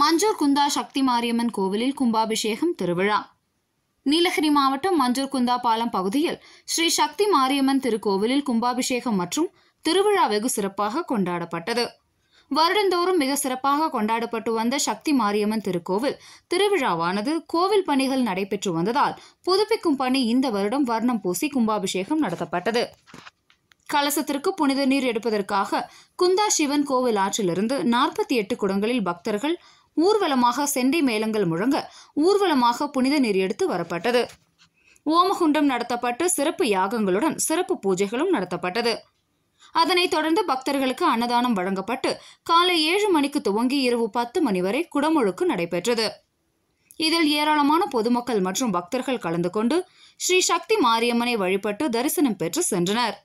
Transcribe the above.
மஞ்சூர் குந்தா சக்தி மாரியம்மன் கோவிலில் கும்பாபிஷேகம் திருவிழா நீலகிரி மாவட்டம் மஞ்சூர் குந்தா பாலம் பகுதியில் ஸ்ரீ சக்தி மாரியம்மன் திருக்கோவிலில் கும்பாபிஷேகம் மற்றும் திருவிழா வெகு சிறப்பாக கொண்டாடப்பட்டது வருடந்தோறும் மிக சிறப்பாக கொண்டாடப்பட்டு வந்த சக்தி மாரியம்மன் திருக்கோவில் திருவிழாவானது கோவில் பணிகள் நடைபெற்று வந்ததால் புதுப்பிக்கும் பணி இந்த வருடம் வர்ணம் பூசி கும்பாபிஷேகம் நடத்தப்பட்டது கலசத்திற்கு புனித நீர் எடுப்பதற்காக குந்தா சிவன் கோவில் ஆற்றிலிருந்து நாற்பத்தி எட்டு குடங்களில் பக்தர்கள் ஊர்வலமாக செண்டை மேளங்கள் முழங்க ஊர்வலமாக புனித நீர் எடுத்து வரப்பட்டது ஓமகுண்டம் நடத்தப்பட்டு சிறப்பு யாகங்களுடன் சிறப்பு பூஜைகளும் நடத்தப்பட்டது அதனைத் தொடர்ந்து பக்தர்களுக்கு அன்னதானம் வழங்கப்பட்டு காலை ஏழு மணிக்கு துவங்கி இரவு பத்து மணி வரை குடமுழுக்கு நடைபெற்றது இதில் ஏராளமான பொதுமக்கள் மற்றும் பக்தர்கள் கலந்து கொண்டு ஸ்ரீ சக்தி மாரியம்மனை வழிபட்டு தரிசனம் பெற்று சென்றனர்